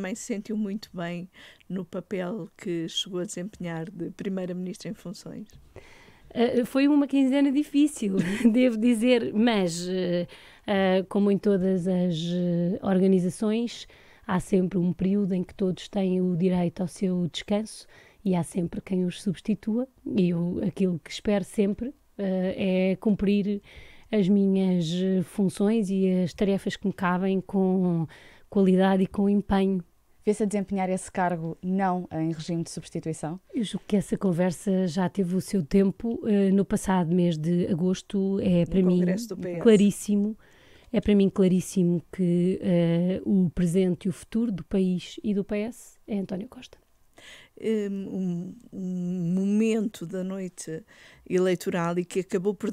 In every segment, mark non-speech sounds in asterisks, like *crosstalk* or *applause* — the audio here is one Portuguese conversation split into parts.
também se sentiu muito bem no papel que chegou a desempenhar de Primeira-Ministra em funções? Uh, foi uma quinzena difícil, *laughs* devo dizer, mas, uh, uh, como em todas as organizações, há sempre um período em que todos têm o direito ao seu descanso e há sempre quem os substitua. E eu, aquilo que espero sempre é cumprir as minhas funções e as tarefas que me cabem com qualidade e com empenho, vê-se a desempenhar esse cargo não em regime de substituição? Eu julgo que essa conversa já teve o seu tempo eh, no passado mês de agosto. É para mim claríssimo. É para mim claríssimo que uh, o presente e o futuro do país e do PS é António Costa. Ehm, um, um, momento da noite eleitoral e que acabou por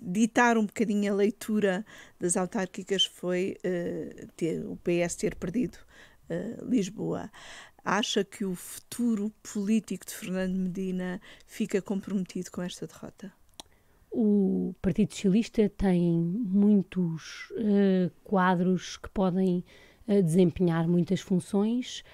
ditar um bocadinho a leitura das autárquicas foi uh, ter, o PS ter perdido eh, Lisboa. Acha que o futuro político de Fernando Medina fica comprometido com esta derrota? O Partido Socialista tem muitos uh, quadros que podem uh, desempenhar muitas funções.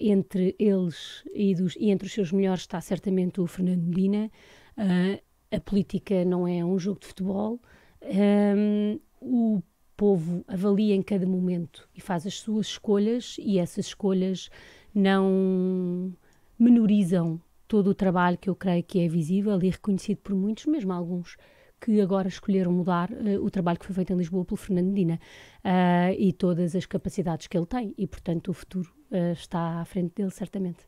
Entre eles e, dos, e, entre os seus melhores está certamente o Fernando Medina. Uh, a política não é um jogo de futebol. Um, ehm, o povo avalia em cada momento e faz as suas escolhas, e essas escolhas não menorizam todo o trabalho que eu creio que é visível e reconhecido por muitos, mesmo alguns que agora escolheram mudar uh, o trabalho que foi feito em Lisboa pelo Fernando Medina uh, e todas as capacidades que ele tem. E, portanto, o futuro uh, está à frente dele, certamente.